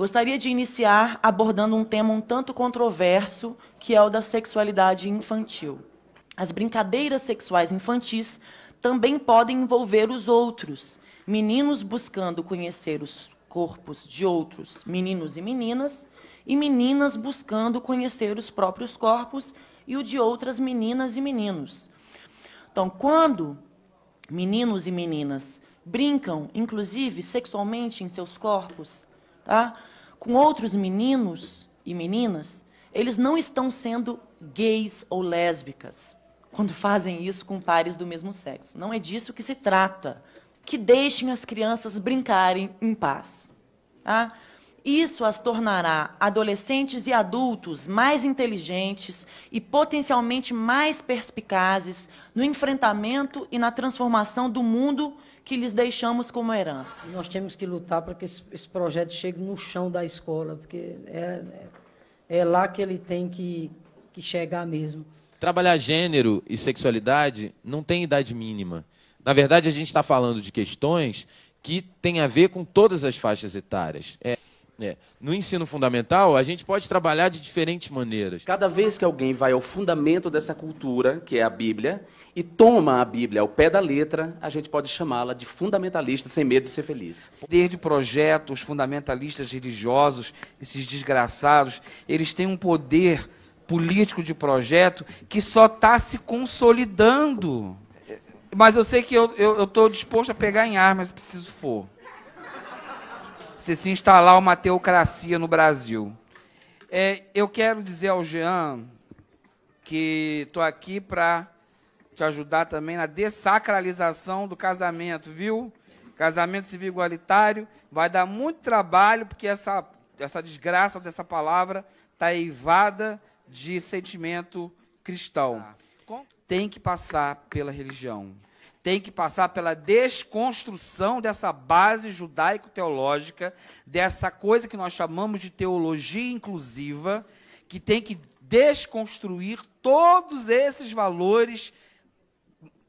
Gostaria de iniciar abordando um tema um tanto controverso, que é o da sexualidade infantil. As brincadeiras sexuais infantis também podem envolver os outros. Meninos buscando conhecer os corpos de outros meninos e meninas, e meninas buscando conhecer os próprios corpos e o de outras meninas e meninos. Então, quando meninos e meninas brincam, inclusive sexualmente, em seus corpos, tá? com outros meninos e meninas, eles não estão sendo gays ou lésbicas quando fazem isso com pares do mesmo sexo. Não é disso que se trata. Que deixem as crianças brincarem em paz. Tá? Isso as tornará adolescentes e adultos mais inteligentes e potencialmente mais perspicazes no enfrentamento e na transformação do mundo que lhes deixamos como herança. Nós temos que lutar para que esse, projeto chegue no chão da escola, porque é, é, é lá que ele tem que, que chegar mesmo. Trabalhar gênero e sexualidade não tem idade mínima. Na verdade, a gente está falando de questões que têm a ver com todas as faixas etárias. É... É. No ensino fundamental, a gente pode trabalhar de diferentes maneiras. Cada vez que alguém vai ao fundamento dessa cultura, que é a Bíblia, e toma a Bíblia ao pé da letra, a gente pode chamá-la de fundamentalista sem medo de ser feliz. Desde projetos fundamentalistas religiosos, esses desgraçados, eles têm um poder político de projeto que só está se consolidando. Mas eu sei que eu estou disposto a pegar em armas se preciso for se se instalar uma teocracia no Brasil. É, eu quero dizer ao Jean que estou aqui para te ajudar também na dessacralização do casamento, viu? Casamento civil igualitário vai dar muito trabalho, porque essa, essa desgraça dessa palavra está eivada de sentimento cristão. Ah. Tem que passar pela religião tem que passar pela desconstrução dessa base judaico-teológica, dessa coisa que nós chamamos de teologia inclusiva, que tem que desconstruir todos esses valores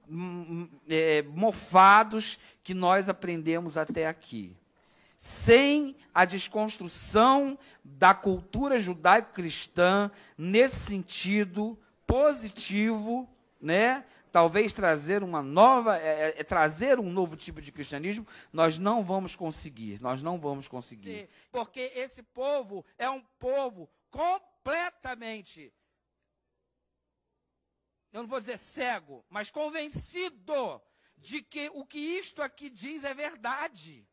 hum, hum, é, mofados que nós aprendemos até aqui. Sem a desconstrução da cultura judaico-cristã nesse sentido positivo, né? talvez trazer uma nova, é, é, é, trazer um novo tipo de cristianismo, nós não vamos conseguir, nós não vamos conseguir. Sim, porque esse povo é um povo completamente, eu não vou dizer cego, mas convencido de que o que isto aqui diz é verdade.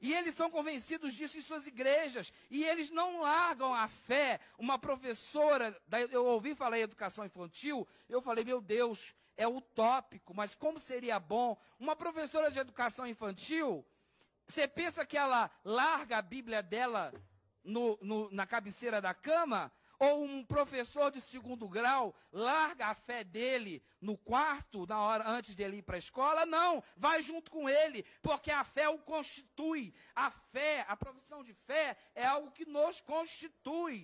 E eles são convencidos disso em suas igrejas. E eles não largam a fé. Uma professora, eu ouvi falar em educação infantil, eu falei, meu Deus, é utópico, mas como seria bom uma professora de educação infantil? Você pensa que ela larga a Bíblia dela no, no, na cabeceira da cama? Ou um professor de segundo grau larga a fé dele no quarto, na hora antes dele ir para a escola? Não, vai junto com ele, porque a fé o constitui. A fé, a profissão de fé é algo que nos constitui.